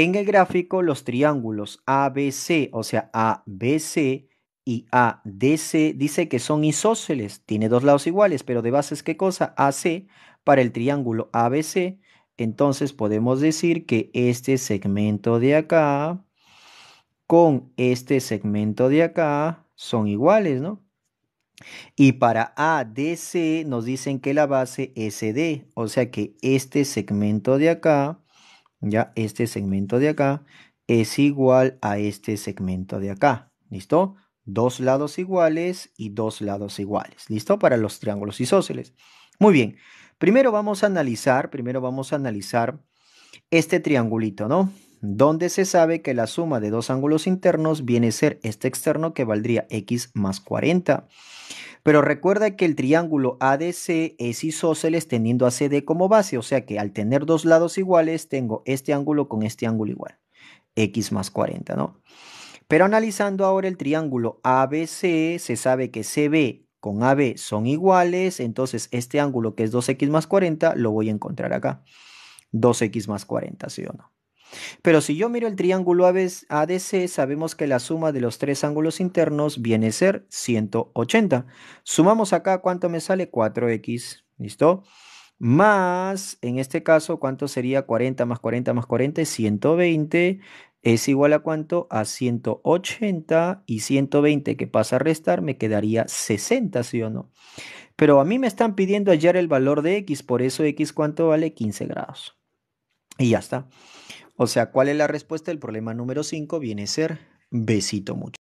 En el gráfico, los triángulos ABC, o sea, ABC y ADC, dice que son isósceles, tiene dos lados iguales, pero de base es qué cosa? AC para el triángulo ABC. Entonces podemos decir que este segmento de acá con este segmento de acá son iguales, ¿no? Y para ADC nos dicen que la base es D, o sea que este segmento de acá ya este segmento de acá es igual a este segmento de acá. ¿Listo? Dos lados iguales y dos lados iguales. ¿Listo? Para los triángulos isósceles. Muy bien. Primero vamos a analizar, primero vamos a analizar este triangulito, ¿no? Donde se sabe que la suma de dos ángulos internos viene a ser este externo que valdría x más 40 pero recuerda que el triángulo ADC es isósceles teniendo a CD como base, o sea que al tener dos lados iguales, tengo este ángulo con este ángulo igual, x más 40, ¿no? Pero analizando ahora el triángulo ABC, se sabe que CB con AB son iguales, entonces este ángulo que es 2x más 40 lo voy a encontrar acá. 2x más 40, ¿sí o no? Pero si yo miro el triángulo ADC, sabemos que la suma de los tres ángulos internos viene a ser 180. Sumamos acá, ¿cuánto me sale? 4x, ¿listo? Más, en este caso, ¿cuánto sería 40 más 40 más 40? 120 es igual a cuánto? A 180 y 120 que pasa a restar me quedaría 60, ¿sí o no? Pero a mí me están pidiendo hallar el valor de x, por eso x cuánto vale 15 grados. Y ya está. O sea, ¿cuál es la respuesta El problema número 5? Viene a ser besito mucho.